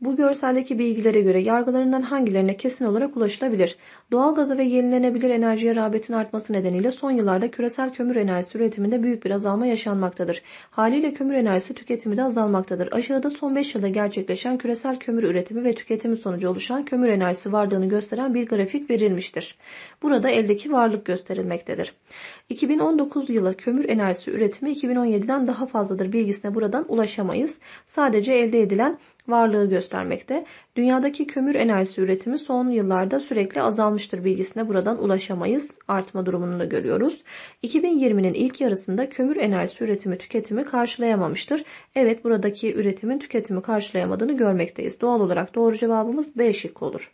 Bu görseldeki bilgilere göre yargılarından hangilerine kesin olarak ulaşılabilir? Doğalgaza ve yenilenebilir enerjiye rağbetin artması nedeniyle son yıllarda küresel kömür enerjisi üretiminde büyük bir azalma yaşanmaktadır. Haliyle kömür enerjisi tüketimi de azalmaktadır. Aşağıda son 5 yılda gerçekleşen küresel kömür üretimi ve tüketimi sonucu oluşan kömür enerjisi varlığını gösteren bir grafik verilmiştir. Burada eldeki varlık gösterilmektedir. 2019 yılı kömür enerjisi üretimi 2017'den daha fazladır bilgisine buradan ulaşamayız. Sadece elde edilen varlığı göstermekte. Dünyadaki kömür enerjisi üretimi son yıllarda sürekli azalmıştır bilgisine buradan ulaşamayız. Artma durumunu da görüyoruz. 2020'nin ilk yarısında kömür enerjisi üretimi tüketimi karşılayamamıştır. Evet buradaki üretimin tüketimi karşılayamadığını görmekteyiz. Doğal olarak doğru cevabımız B şıkkı olur.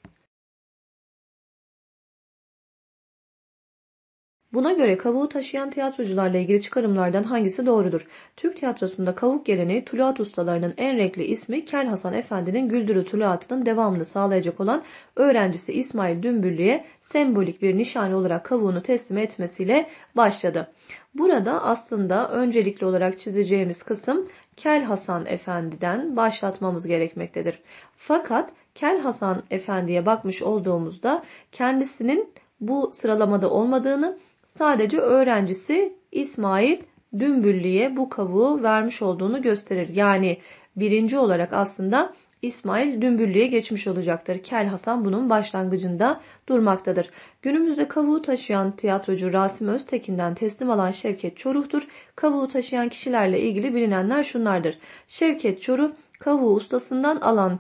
Buna göre kavuğu taşıyan tiyatrocularla ilgili çıkarımlardan hangisi doğrudur? Türk tiyatrosunda kavuk geleneği tuluat ustalarının en renkli ismi Kel Hasan Efendi'nin Güldürü tuluatının devamını sağlayacak olan öğrencisi İsmail Dümbüllü'ye sembolik bir nişane olarak kavuğunu teslim etmesiyle başladı. Burada aslında öncelikli olarak çizeceğimiz kısım Kel Hasan Efendi'den başlatmamız gerekmektedir. Fakat Kel Hasan Efendi'ye bakmış olduğumuzda kendisinin bu sıralamada olmadığını sadece öğrencisi İsmail Dümbüllü'ye bu kavuğu vermiş olduğunu gösterir. Yani birinci olarak aslında İsmail Dümbüllü'ye geçmiş olacaktır. Kel Hasan bunun başlangıcında durmaktadır. Günümüzde kavuğu taşıyan tiyatrocu Rasim Öztekin'den teslim alan Şevket Çoruh'tur. Kavuğu taşıyan kişilerle ilgili bilinenler şunlardır. Şevket Çoruh kavuğu ustasından alan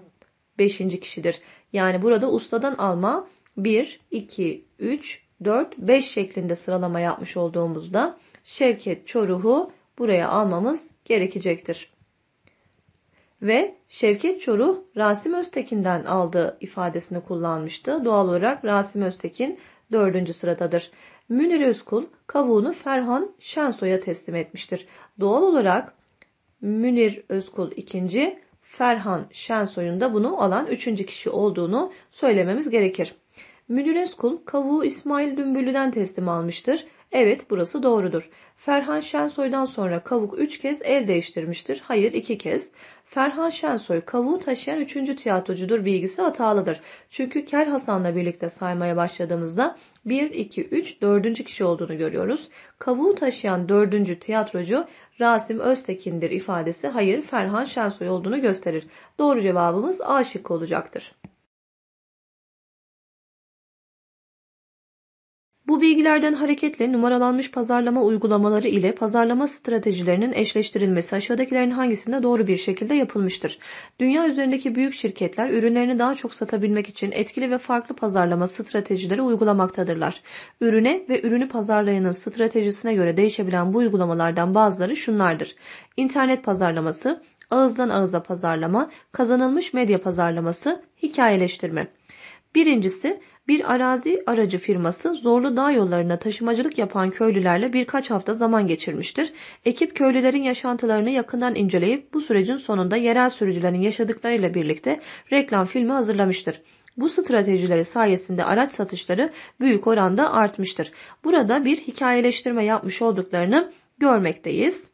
5. kişidir. Yani burada ustadan alma 1, 2, 3, 4, 5 şeklinde sıralama yapmış olduğumuzda Şevket Çoruh'u buraya almamız gerekecektir. Ve Şevket Çoruh Rasim Öztekin'den aldığı ifadesini kullanmıştı. Doğal olarak Rasim Öztekin 4. sıradadır. Münir Özkul kavuğunu Ferhan Şensoy'a teslim etmiştir. Doğal olarak Münir Özkul 2. Ferhan Şensoy'un da bunu alan 3. kişi olduğunu söylememiz gerekir. Müdür Özkul kavuğu İsmail Dümbüllü'den teslim almıştır. Evet burası doğrudur. Ferhan Şensoy'dan sonra kavuk 3 kez el değiştirmiştir. Hayır 2 kez. Ferhan Şensoy kavuğu taşıyan 3. tiyatrocudur bilgisi hatalıdır. Çünkü Kel Hasan'la birlikte saymaya başladığımızda 1, 2, 3, 4. kişi olduğunu görüyoruz. Kavuğu taşıyan 4. tiyatrocu Rasim Öztekin'dir ifadesi hayır Ferhan Şensoy olduğunu gösterir. Doğru cevabımız A şıkkı olacaktır. Bu bilgilerden hareketle numaralanmış pazarlama uygulamaları ile pazarlama stratejilerinin eşleştirilmesi aşağıdakilerin hangisinde doğru bir şekilde yapılmıştır? Dünya üzerindeki büyük şirketler ürünlerini daha çok satabilmek için etkili ve farklı pazarlama stratejileri uygulamaktadırlar. Ürüne ve ürünü pazarlayanın stratejisine göre değişebilen bu uygulamalardan bazıları şunlardır. İnternet pazarlaması, ağızdan ağıza pazarlama, kazanılmış medya pazarlaması, hikayeleştirme. Birincisi bir arazi aracı firması zorlu dağ yollarına taşımacılık yapan köylülerle birkaç hafta zaman geçirmiştir. Ekip köylülerin yaşantılarını yakından inceleyip bu sürecin sonunda yerel sürücülerin yaşadıklarıyla birlikte reklam filmi hazırlamıştır. Bu stratejileri sayesinde araç satışları büyük oranda artmıştır. Burada bir hikayeleştirme yapmış olduklarını görmekteyiz.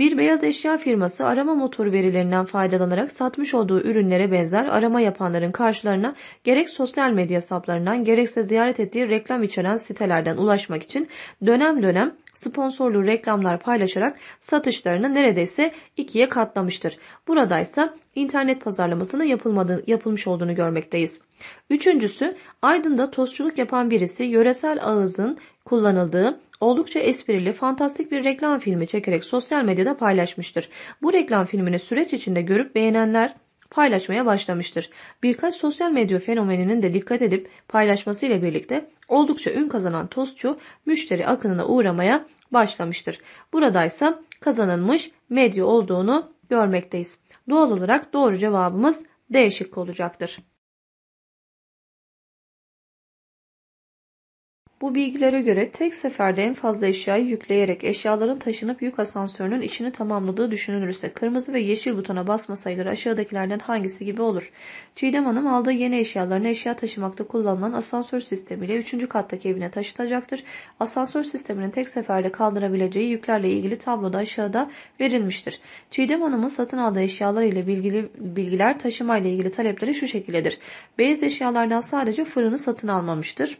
Bir beyaz eşya firması arama motoru verilerinden faydalanarak satmış olduğu ürünlere benzer arama yapanların karşılarına gerek sosyal medya hesaplarından gerekse ziyaret ettiği reklam içeren sitelerden ulaşmak için dönem dönem sponsorlu reklamlar paylaşarak satışlarını neredeyse ikiye katlamıştır. Buradaysa internet pazarlamasının yapılmadı, yapılmış olduğunu görmekteyiz. Üçüncüsü Aydın'da tostçuluk yapan birisi yöresel ağızın kullanıldığı oldukça esprili, fantastik bir reklam filmi çekerek sosyal medyada paylaşmıştır. Bu reklam filmini süreç içinde görüp beğenenler paylaşmaya başlamıştır. Birkaç sosyal medya fenomeninin de dikkat edip paylaşmasıyla birlikte oldukça ün kazanan tostçu müşteri akınına uğramaya başlamıştır. Buradaysa kazanılmış medya olduğunu görmekteyiz. Doğal olarak doğru cevabımız D şıkkı olacaktır. Bu bilgilere göre tek seferde en fazla eşyayı yükleyerek eşyaların taşınıp yük asansörünün işini tamamladığı düşünülürse kırmızı ve yeşil butona basma sayıları aşağıdakilerden hangisi gibi olur? Çiğdem Hanım aldığı yeni eşyalarını eşya taşımakta kullanılan asansör sistemiyle 3. kattaki evine taşıtacaktır. Asansör sisteminin tek seferde kaldırabileceği yüklerle ilgili tabloda aşağıda verilmiştir. Çiğdem Hanım'ın satın aldığı eşyalar ile bilgili, bilgiler taşıma ile ilgili talepleri şu şekildedir. Beyaz eşyalardan sadece fırını satın almamıştır.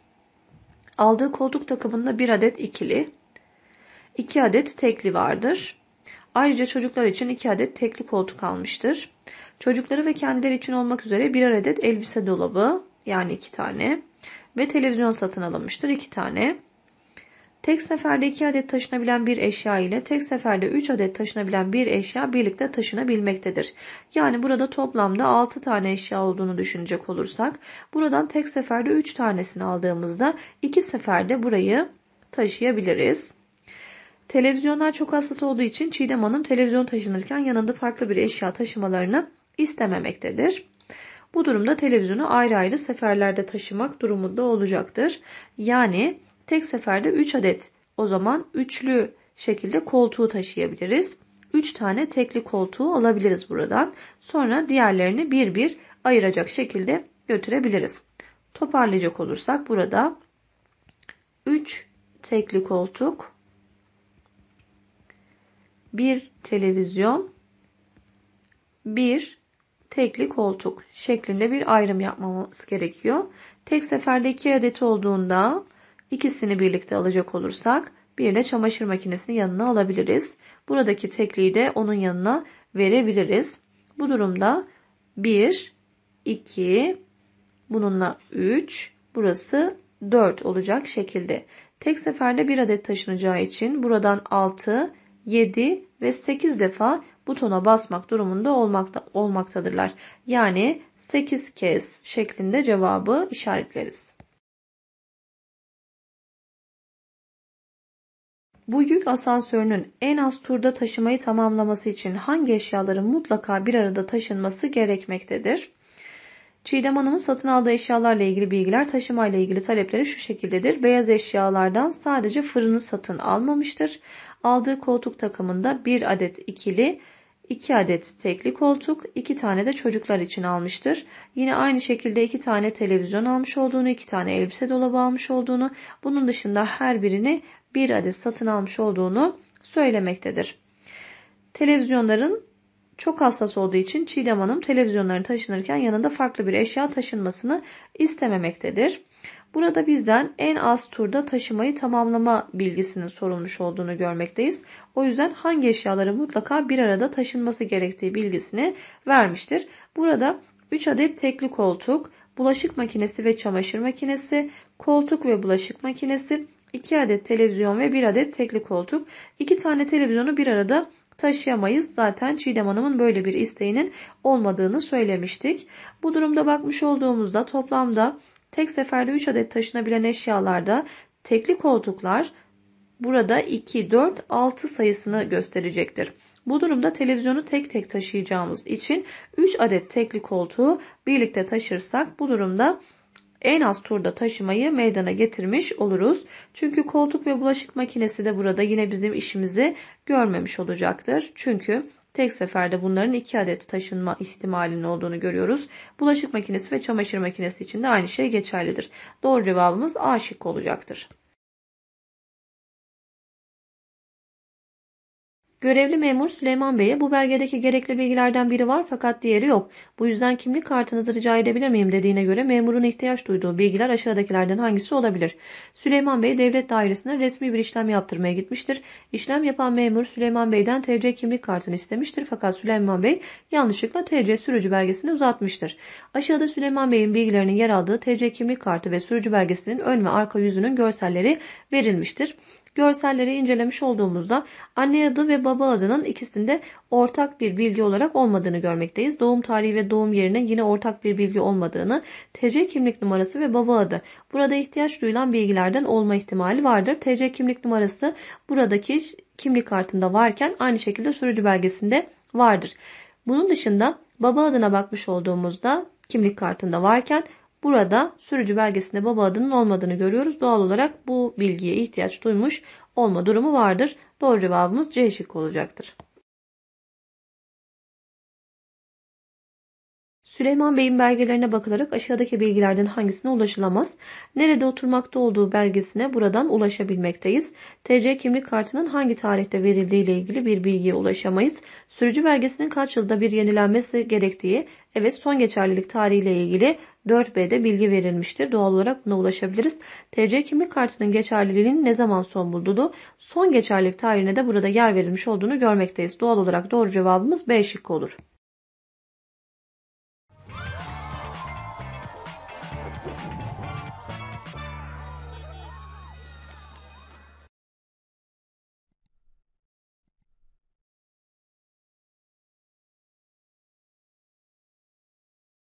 Aldığı koltuk takımında bir adet ikili, iki adet tekli vardır. Ayrıca çocuklar için iki adet tekli koltuk almıştır. Çocukları ve kendileri için olmak üzere bir adet elbise dolabı yani iki tane ve televizyon satın alınmıştır iki tane. Tek seferde 2 adet taşınabilen bir eşya ile tek seferde 3 adet taşınabilen bir eşya birlikte taşınabilmektedir. Yani burada toplamda 6 tane eşya olduğunu düşünecek olursak buradan tek seferde 3 tanesini aldığımızda 2 seferde burayı taşıyabiliriz. Televizyonlar çok hassas olduğu için Çiğdem Hanım televizyon taşınırken yanında farklı bir eşya taşımalarını istememektedir. Bu durumda televizyonu ayrı ayrı seferlerde taşımak durumunda olacaktır. Yani tek seferde 3 adet o zaman üçlü şekilde koltuğu taşıyabiliriz. 3 tane tekli koltuğu alabiliriz buradan. Sonra diğerlerini bir bir ayıracak şekilde götürebiliriz. Toparlayacak olursak burada 3 tekli koltuk, bir televizyon, bir tekli koltuk şeklinde bir ayrım yapmamız gerekiyor. Tek seferde 2 adet olduğunda İkisini birlikte alacak olursak bir de çamaşır makinesini yanına alabiliriz. Buradaki tekliği de onun yanına verebiliriz. Bu durumda 1, 2, bununla 3, burası 4 olacak şekilde. Tek seferde bir adet taşınacağı için buradan 6, 7 ve 8 defa butona basmak durumunda olmakta, olmaktadırlar. Yani 8 kez şeklinde cevabı işaretleriz. Bu yük asansörünün en az turda taşımayı tamamlaması için hangi eşyaların mutlaka bir arada taşınması gerekmektedir? Çiğdem Hanım'ın satın aldığı eşyalarla ilgili bilgiler taşımayla ilgili talepleri şu şekildedir. Beyaz eşyalardan sadece fırını satın almamıştır. Aldığı koltuk takımında bir adet ikili, iki adet tekli koltuk, iki tane de çocuklar için almıştır. Yine aynı şekilde iki tane televizyon almış olduğunu, iki tane elbise dolabı almış olduğunu, bunun dışında her birini bir adet satın almış olduğunu söylemektedir. Televizyonların çok hassas olduğu için Çiğdem Hanım televizyonların taşınırken yanında farklı bir eşya taşınmasını istememektedir. Burada bizden en az turda taşımayı tamamlama bilgisinin sorulmuş olduğunu görmekteyiz. O yüzden hangi eşyaları mutlaka bir arada taşınması gerektiği bilgisini vermiştir. Burada 3 adet tekli koltuk, bulaşık makinesi ve çamaşır makinesi, koltuk ve bulaşık makinesi, 2 adet televizyon ve 1 adet tekli koltuk. 2 tane televizyonu bir arada taşıyamayız. Zaten Çiğdem Hanım'ın böyle bir isteğinin olmadığını söylemiştik. Bu durumda bakmış olduğumuzda toplamda tek seferde 3 adet taşınabilen eşyalarda tekli koltuklar burada 2, 4, 6 sayısını gösterecektir. Bu durumda televizyonu tek tek taşıyacağımız için 3 adet tekli koltuğu birlikte taşırsak bu durumda en az turda taşımayı meydana getirmiş oluruz. Çünkü koltuk ve bulaşık makinesi de burada yine bizim işimizi görmemiş olacaktır. Çünkü tek seferde bunların iki adet taşınma ihtimalinin olduğunu görüyoruz. Bulaşık makinesi ve çamaşır makinesi için de aynı şey geçerlidir. Doğru cevabımız A şıkkı olacaktır. Görevli memur Süleyman Bey'e bu belgedeki gerekli bilgilerden biri var fakat diğeri yok. Bu yüzden kimlik kartınızı rica edebilir miyim dediğine göre memurun ihtiyaç duyduğu bilgiler aşağıdakilerden hangisi olabilir? Süleyman Bey devlet dairesine resmi bir işlem yaptırmaya gitmiştir. İşlem yapan memur Süleyman Bey'den TC kimlik kartını istemiştir fakat Süleyman Bey yanlışlıkla TC sürücü belgesini uzatmıştır. Aşağıda Süleyman Bey'in bilgilerinin yer aldığı TC kimlik kartı ve sürücü belgesinin ön ve arka yüzünün görselleri verilmiştir görselleri incelemiş olduğumuzda anne adı ve baba adının ikisinde ortak bir bilgi olarak olmadığını görmekteyiz. Doğum tarihi ve doğum yerine yine ortak bir bilgi olmadığını, TC kimlik numarası ve baba adı burada ihtiyaç duyulan bilgilerden olma ihtimali vardır. TC kimlik numarası buradaki kimlik kartında varken aynı şekilde sürücü belgesinde vardır. Bunun dışında baba adına bakmış olduğumuzda kimlik kartında varken Burada sürücü belgesinde baba adının olmadığını görüyoruz. Doğal olarak bu bilgiye ihtiyaç duymuş olma durumu vardır. Doğru cevabımız C şıkkı olacaktır. Süleyman Bey'in belgelerine bakılarak aşağıdaki bilgilerden hangisine ulaşılamaz? Nerede oturmakta olduğu belgesine buradan ulaşabilmekteyiz. TC kimlik kartının hangi tarihte verildiği ile ilgili bir bilgiye ulaşamayız. Sürücü belgesinin kaç yılda bir yenilenmesi gerektiği, evet son geçerlilik tarihiyle ilgili 4B'de bilgi verilmiştir. Doğal olarak buna ulaşabiliriz. TC kimlik kartının geçerliliğinin ne zaman son bulduğu, son geçerlilik tarihine de burada yer verilmiş olduğunu görmekteyiz. Doğal olarak doğru cevabımız B şıkkı olur.